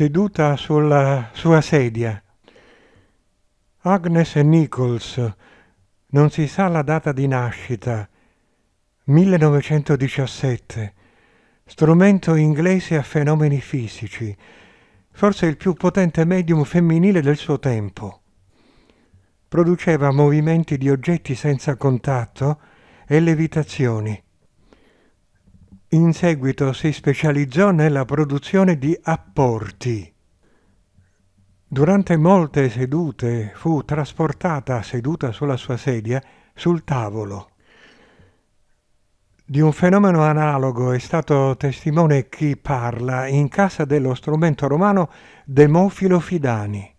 seduta sulla sua sedia. Agnes Nichols, non si sa la data di nascita, 1917, strumento inglese a fenomeni fisici, forse il più potente medium femminile del suo tempo. Produceva movimenti di oggetti senza contatto e levitazioni. In seguito si specializzò nella produzione di apporti. Durante molte sedute fu trasportata seduta sulla sua sedia sul tavolo. Di un fenomeno analogo è stato testimone chi parla in casa dello strumento romano Demofilo Fidani.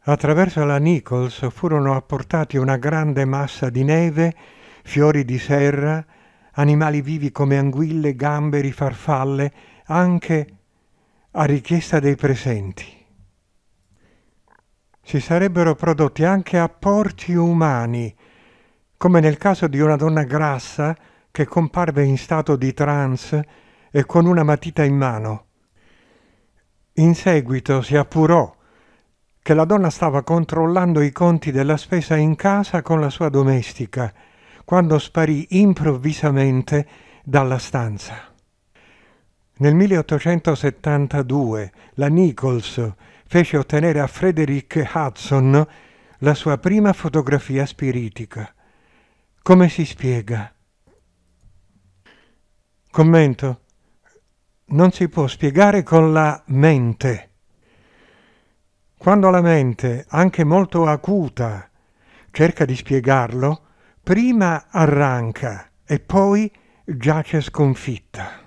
Attraverso la Nichols furono apportati una grande massa di neve, fiori di serra, animali vivi come anguille, gamberi, farfalle, anche a richiesta dei presenti. Si sarebbero prodotti anche apporti umani, come nel caso di una donna grassa che comparve in stato di trance e con una matita in mano. In seguito si appurò che la donna stava controllando i conti della spesa in casa con la sua domestica quando sparì improvvisamente dalla stanza. Nel 1872 la Nichols fece ottenere a Frederick Hudson la sua prima fotografia spiritica. Come si spiega? Commento. Non si può spiegare con la mente. Quando la mente, anche molto acuta, cerca di spiegarlo, prima arranca e poi giace sconfitta.